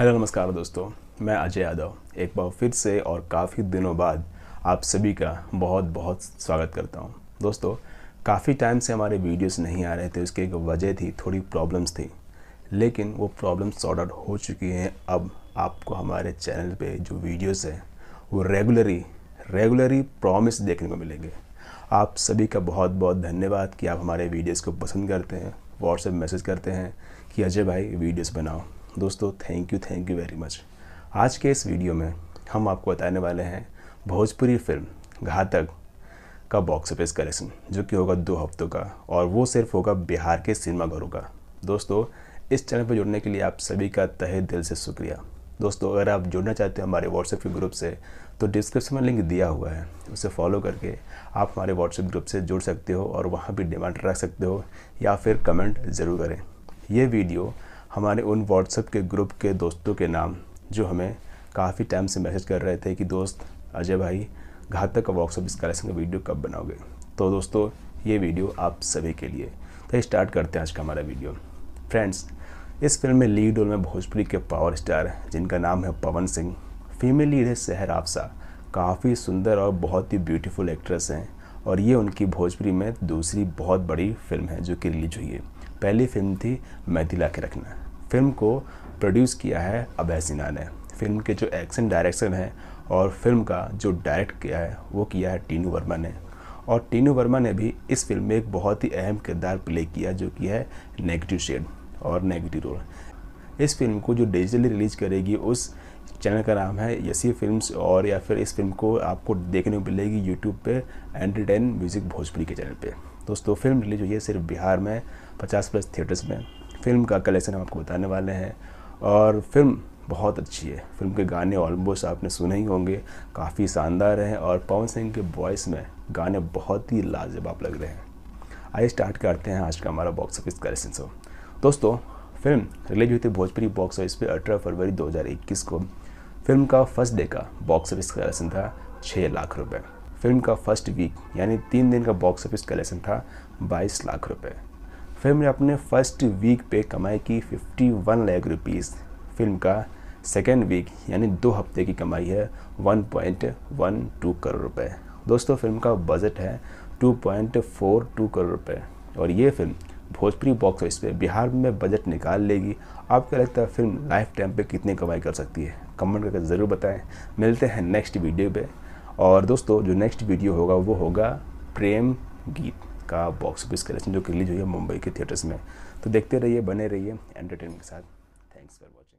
hello नमस्कार दोस्तों मैं अजय यादव एक बार फिर से और काफ़ी दिनों बाद आप सभी का बहुत बहुत स्वागत करता हूं दोस्तों काफ़ी टाइम से हमारे वीडियोस नहीं आ रहे थे उसकी एक वजह थी थोड़ी प्रॉब्लम्स थी लेकिन वो प्रॉब्लम सॉर्ट आउट हो चुकी हैं अब आपको हमारे चैनल पे जो वीडियोस हैं वो रेगुलरी रेगुलरी प्रॉमिस देखने को मिलेंगे आप सभी का बहुत बहुत धन्यवाद कि आप हमारे वीडियोज़ को पसंद करते हैं व्हाट्सएप मैसेज करते हैं कि अजय भाई वीडियोज़ बनाओ दोस्तों thank you thank you very much आज के इस वीडियो में हम आपको बताने वाले हैं भोजपुरी फिल्म घातक का बॉक्स ऑफिस कलेक्शन जो कि होगा दो हफ्तों का और वो सिर्फ होगा बिहार के सिनेमाघरों का दोस्तों इस चैनल पर जुड़ने के लिए आप सभी का तहे दिल से शुक्रिया दोस्तों अगर आप जुड़ना चाहते हैं हमारे व्हाट्सएप के ग्रुप से तो डिस्क्रिप्शन में लिंक दिया हुआ है उसे फॉलो करके आप हमारे व्हाट्सएप ग्रुप से जुड़ सकते हो और वहाँ भी डिमांड रख सकते हो या फिर कमेंट ज़रूर करें ये वीडियो हमारे उन व्हाट्सएप के ग्रुप के दोस्तों के नाम जो हमें काफ़ी टाइम से मैसेज कर रहे थे कि दोस्त अजय भाई घातक का इस स्कॉलरशिप का वीडियो कब बनाओगे तो दोस्तों ये वीडियो आप सभी के लिए तो स्टार्ट करते हैं आज का हमारा वीडियो फ्रेंड्स इस फिल्म में लीड रोल में भोजपुरी के पावर स्टार जिनका नाम है पवन सिंह फीमेल लीड है सहर आपसा काफ़ी सुंदर और बहुत ही ब्यूटीफुल एक्ट्रेस हैं और ये उनकी भोजपुरी में दूसरी बहुत बड़ी फिल्म है जो कि रिलीज हुई है पहली फिल्म थी मैथिला के रखना फिल्म को प्रोड्यूस किया है अभय सिन्हा ने फिल्म के जो एक्शन डायरेक्शन है और फिल्म का जो डायरेक्ट किया है वो किया है टीनू वर्मा ने और टीनू वर्मा ने भी इस फिल्म में एक बहुत ही अहम किरदार प्ले किया जो कि है नेगेटिव शेड और नेगेटिव रोल इस फिल्म को जो डिजिटली रिलीज करेगी उस चैनल का नाम है यसी फिल्म्स और या फिर इस फिल्म को आपको देखने को मिलेगी यूट्यूब पे एंटरटेन म्यूज़िक भोजपुरी के चैनल पे दोस्तों फिल्म रिलीज हुई है सिर्फ बिहार में 50 प्लस थिएटर्स में फिल्म का कलेक्शन हम आपको बताने वाले हैं और फिल्म बहुत अच्छी है फिल्म के गाने ऑलमोस्ट आपने सुने ही होंगे काफ़ी शानदार हैं और पवन सिंह के वॉइस में गाने बहुत ही लाजवाब लग रहे हैं आइए स्टार्ट करते हैं आज का हमारा बॉक्स ऑफिस कलेक्शन शो दोस्तों फिल्म रिलीज हुई थी भोजपुरी बॉक्स ऑफिस पे अठारह फरवरी 2021 को फिल्म का फर्स्ट डे का बॉक्स ऑफिस कलेक्शन था छः लाख रुपए फिल्म का फर्स्ट वीक यानी तीन दिन का बॉक्स ऑफिस कलेक्शन था बाईस लाख रुपए फिल्म ने अपने फर्स्ट वीक पे कमाई की 51 लाख रुपीस फिल्म का सेकेंड वीक यानी दो हफ्ते की कमाई है 1.12 करोड़ रुपए दोस्तों फिल्म का बजट है 2.42 करोड़ रुपए और ये फिल्म भोजपुरी बॉक्स ऑफिस पे बिहार में बजट निकाल लेगी आपको लगता है फिल्म लाइफ टाइम पर कितनी कमाई कर सकती है कमेंट करके ज़रूर बताएं मिलते हैं नेक्स्ट वीडियो पे और दोस्तों जो नेक्स्ट वीडियो होगा वो होगा प्रेम गीत का बॉक्स ऑफिस कलेक्शन जो रिलीज हुई है मुंबई के थिएटर्स में तो देखते रहिए बने रहिए एंटरटेनमेंट के साथ थैंक्स फॉर वॉचिंग